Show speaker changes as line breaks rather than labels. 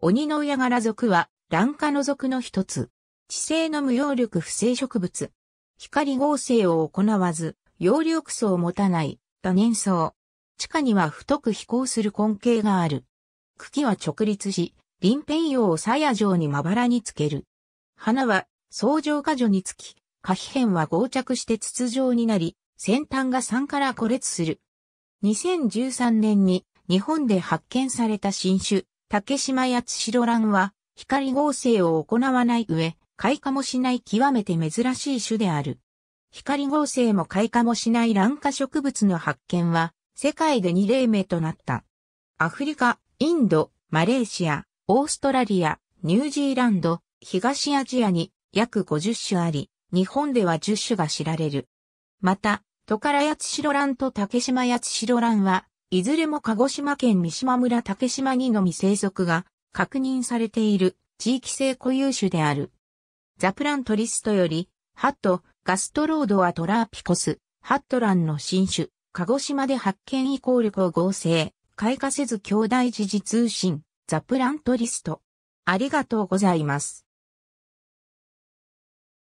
鬼の親柄属は、卵化の属の一つ。地性の無用
力不正植物。光合成を行わず、葉緑素を持たない、多年草。地下には太く飛行する根茎がある。茎は直立し、林辺葉を鞘状にまばらにつける。花は、相乗果樹につき、花皮片は合着して筒状になり、先端が3から孤裂する。2013年に日本で発見された新種、竹島八代蘭は、光合成を行わない上、開花もしない極めて珍しい種である。光合成も開花もしない蘭花植物の発見は、世界で2例目となった。アフリカ、インド、マレーシア、オーストラリア、ニュージーランド、東アジアに約50種あり、日本では10種が知られる。また、トカラヤツシロランと竹島ヤツシロランは、いずれも鹿児島県三島村竹島にのみ生息が確認されている地域性固有種である。ザプラントリストより、ハット、ガストロードはトラーピコス、ハットランの新種、鹿児島で発見イコール光合成、開花せず兄弟時事通信、ザプ
ラントリスト。ありがとうございます。